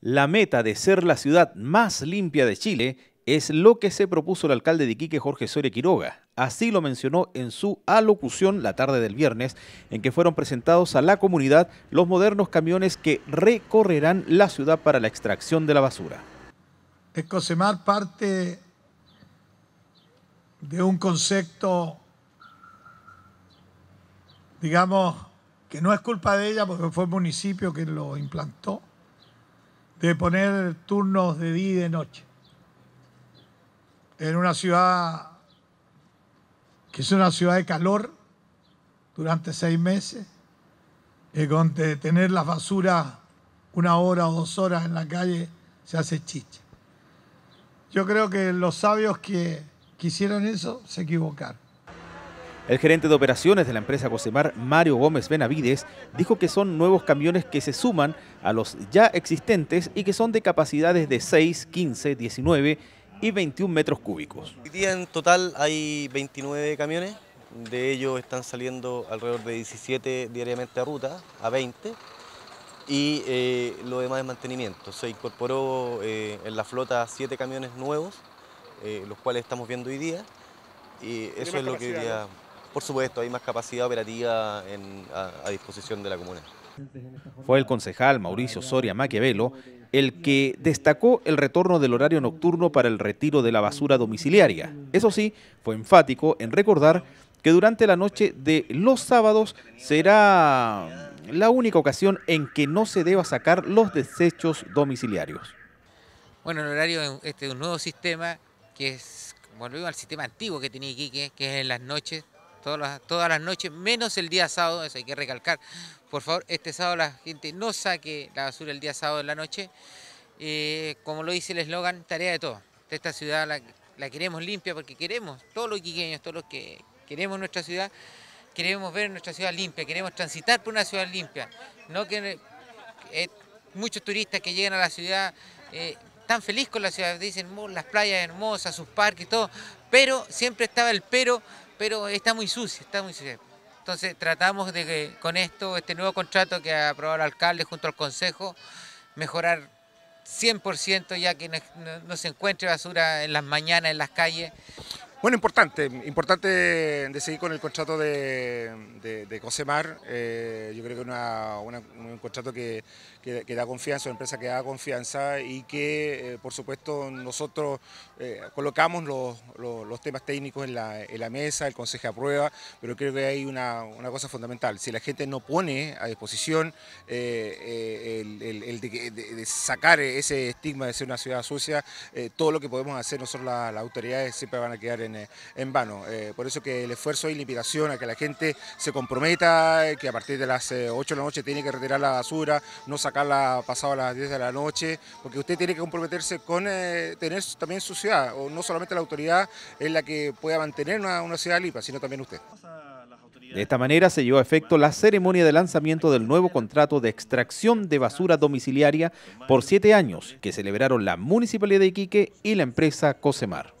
La meta de ser la ciudad más limpia de Chile es lo que se propuso el alcalde de Iquique, Jorge Soria Quiroga. Así lo mencionó en su alocución la tarde del viernes, en que fueron presentados a la comunidad los modernos camiones que recorrerán la ciudad para la extracción de la basura. Escosemar parte de un concepto, digamos, que no es culpa de ella porque fue el municipio que lo implantó, de poner turnos de día y de noche. En una ciudad que es una ciudad de calor durante seis meses, y eh, con tener las basuras una hora o dos horas en la calle se hace chicha. Yo creo que los sabios que quisieron eso se equivocaron. El gerente de operaciones de la empresa Cosemar, Mario Gómez Benavides, dijo que son nuevos camiones que se suman a los ya existentes y que son de capacidades de 6, 15, 19 y 21 metros cúbicos. Hoy día en total hay 29 camiones, de ellos están saliendo alrededor de 17 diariamente a ruta, a 20, y eh, lo demás es mantenimiento. Se incorporó eh, en la flota 7 camiones nuevos, eh, los cuales estamos viendo hoy día, y eso es lo que hoy por supuesto, hay más capacidad operativa a, disposición de la comuna. Fue el concejal Mauricio Soria Maquiavelo el que destacó el retorno del horario nocturno para el retiro de la basura domiciliaria. Eso sí, fue enfático en recordar que durante la noche de los sábados será la única ocasión en que no se deba sacar los desechos domiciliarios. Bueno, el horario este es un nuevo sistema que es, volvemos al sistema antiguo que tenía Iquique, que es en las noches Todas las, todas las noches, menos el día sábado, eso hay que recalcar. Por favor, este sábado la gente no saque la basura el día sábado en la noche. Eh, como lo dice el eslogan, tarea de todos. Esta ciudad la, queremos limpia porque queremos, todos los quiqueños, todos los que queremos nuestra ciudad, queremos ver nuestra ciudad limpia, queremos transitar por una ciudad limpia. No que eh, muchos turistas que llegan a la ciudad eh, están tan feliz con la ciudad, dicen oh, las playas hermosas, sus parques todo, pero siempre estaba el pero pero está muy sucia, está muy sucia. Entonces tratamos de que con esto, este nuevo contrato que ha aprobado el alcalde junto al consejo, mejorar 100% ya que no, se encuentre basura en las mañanas, en las calles. Bueno, importante, importante de seguir con el contrato de, Cosemar. Eh, yo creo que es un contrato que, da confianza, una empresa que da confianza y que, eh, por supuesto, nosotros eh, colocamos los, temas técnicos en la, mesa, el consejo aprueba, pero creo que hay una, cosa fundamental. Si la gente no pone a disposición el, de, sacar ese estigma de ser una ciudad sucia, todo lo que podemos hacer nosotros, las autoridades, siempre van a quedar en eh, en, vano. Eh, por eso que el esfuerzo y la a que la gente se comprometa, eh, que a partir de las 8 de la noche tiene que retirar la basura, no sacarla pasado a las 10 de la noche, porque usted tiene que comprometerse con tener también su ciudad, o no solamente la autoridad es la que pueda mantener una, ciudad limpia, sino también usted. De esta manera se llevó a efecto la ceremonia de lanzamiento del nuevo contrato de extracción de basura domiciliaria por siete años que celebraron la Municipalidad de Iquique y la empresa Cosemar.